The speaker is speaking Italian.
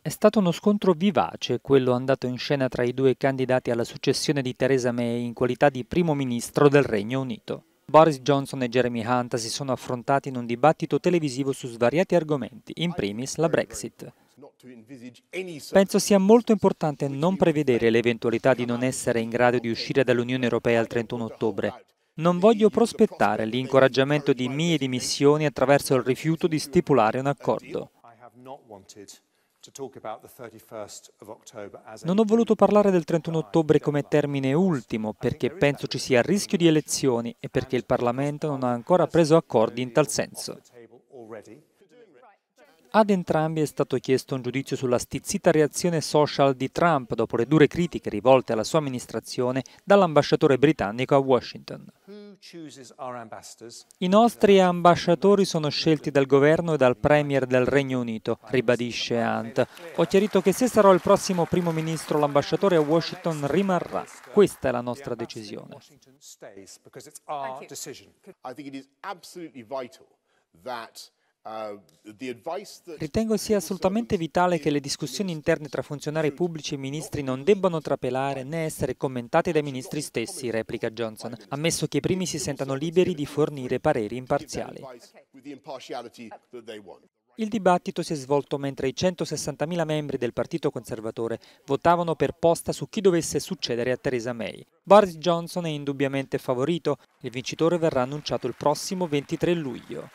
È stato uno scontro vivace quello andato in scena tra i due candidati alla successione di Theresa May in qualità di primo ministro del Regno Unito. Boris Johnson e Jeremy Hunt si sono affrontati in un dibattito televisivo su svariati argomenti, in primis la Brexit. Penso sia molto importante non prevedere l'eventualità di non essere in grado di uscire dall'Unione Europea il 31 ottobre. Non voglio prospettare l'incoraggiamento di mie dimissioni attraverso il rifiuto di stipulare un accordo. Non ho voluto parlare del 31 ottobre come termine ultimo perché penso ci sia rischio di elezioni e perché il Parlamento non ha ancora preso accordi in tal senso. Ad entrambi è stato chiesto un giudizio sulla stizzita reazione social di Trump dopo le dure critiche rivolte alla sua amministrazione dall'ambasciatore britannico a Washington. I nostri ambasciatori sono scelti dal governo e dal Premier del Regno Unito, ribadisce Hunt. Ho chiarito che se sarò il prossimo primo ministro l'ambasciatore a Washington rimarrà. Questa è la nostra decisione. Thank you. Uh, Ritengo sia assolutamente vitale che le discussioni interne tra funzionari pubblici e ministri non debbano trapelare né essere commentate dai ministri stessi, replica Johnson, ammesso che i primi si sentano liberi di fornire pareri imparziali. Il dibattito si è svolto mentre i 160.000 membri del Partito Conservatore votavano per posta su chi dovesse succedere a Theresa May. Boris Johnson è indubbiamente favorito, il vincitore verrà annunciato il prossimo 23 luglio.